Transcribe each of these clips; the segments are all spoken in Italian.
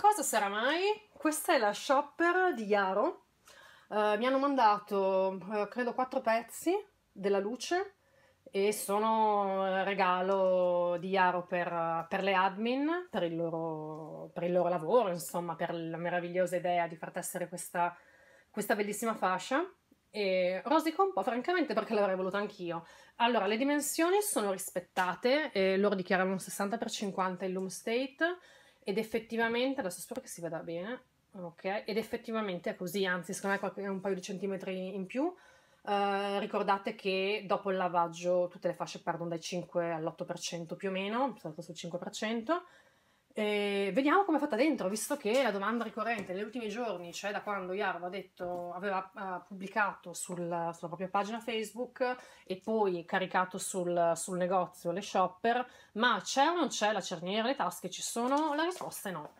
Cosa sarà mai? Questa è la shopper di Yaro. Uh, mi hanno mandato, uh, credo, quattro pezzi della luce e sono eh, regalo di Yaro per, per le admin, per il, loro, per il, loro, lavoro, insomma, per la meravigliosa idea di far tessere questa, questa bellissima fascia. E rosico un po', francamente, perché l'avrei voluta anch'io. Allora, le dimensioni sono rispettate, e loro dichiarano un 60x50 il loom state, ed effettivamente, adesso spero che si veda bene, ok? Ed effettivamente è così, anzi secondo me è un paio di centimetri in più. Uh, ricordate che dopo il lavaggio tutte le fasce perdono dai 5 all'8% più o meno, salto sul 5%. E eh, vediamo come è fatta dentro, visto che la domanda ricorrente negli ultimi giorni, cioè da quando Iarva ha detto, aveva uh, pubblicato sul, sulla propria pagina Facebook e poi caricato sul, sul, negozio le shopper, ma c'è o non c'è la cerniera, le tasche ci sono? La risposta è no.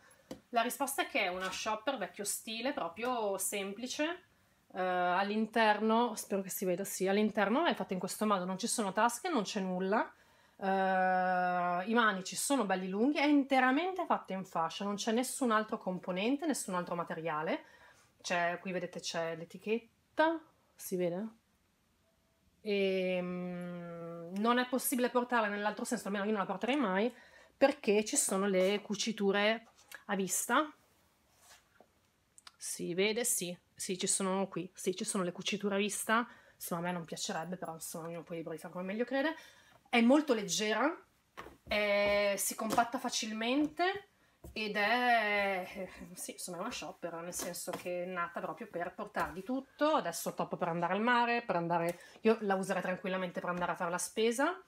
La risposta è che è una shopper vecchio stile, proprio semplice. Uh, all'interno, spero che si veda, sì, all'interno è fatta in questo modo, non ci sono tasche, non c'è nulla Uh, I manici sono belli lunghi, è interamente fatta in fascia, non c'è nessun altro componente, nessun altro materiale. C'è, qui vedete c'è l'etichetta, si vede? E, um, non è possibile portarla nell'altro senso, almeno io non la porterei mai, perché ci sono le cuciture a vista. Si vede? Sì, sì, ci sono qui, sì, ci sono le cuciture a vista. Insomma, a me non piacerebbe, però insomma, ognuno poi di fare come meglio crede è molto leggera, è, si compatta facilmente ed è, eh, sì, insomma è una shopper, nel senso che è nata proprio per portare di tutto, adesso top per andare al mare, per andare, io la userei tranquillamente per andare a fare la spesa,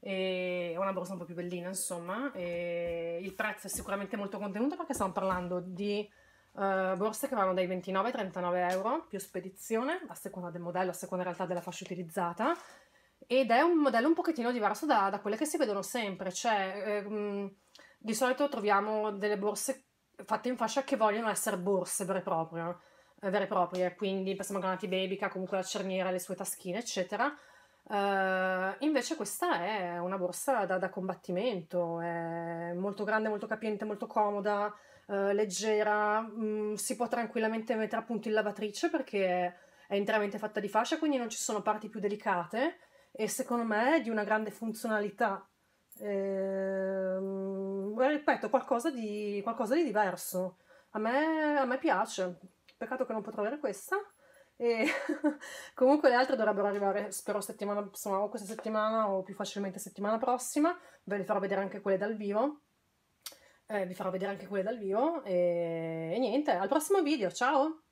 è una borsa un po' più bellina insomma, e il prezzo è sicuramente molto contenuto perché stiamo parlando di uh, borse che vanno dai 29 ai 39 euro più spedizione, a seconda del modello, a seconda in realtà della fascia utilizzata, ed è un modello un pochettino diverso da, da quelle che si vedono sempre, cioè ehm, di solito troviamo delle borse fatte in fascia che vogliono essere borse vere e proprie, eh, vere e proprie. quindi pensiamo a Granati Baby che ha comunque la cerniera, le sue taschine, eccetera. Uh, invece questa è una borsa da, da, combattimento, è molto grande, molto capiente, molto comoda, uh, leggera, mh, mm, si può tranquillamente mettere appunto in lavatrice perché è interamente fatta di fascia, quindi non ci sono parti più delicate e secondo me è di una grande funzionalità. Ehm, eh, ripeto, qualcosa di, qualcosa di diverso. A me, a me piace. Peccato che non potrò avere questa. E comunque le altre dovrebbero arrivare, spero, settimana, insomma, o questa settimana o più facilmente settimana prossima. Ve le farò vedere anche quelle dal vivo. Eh, vi farò vedere anche quelle dal vivo. e, e niente, al prossimo video, ciao!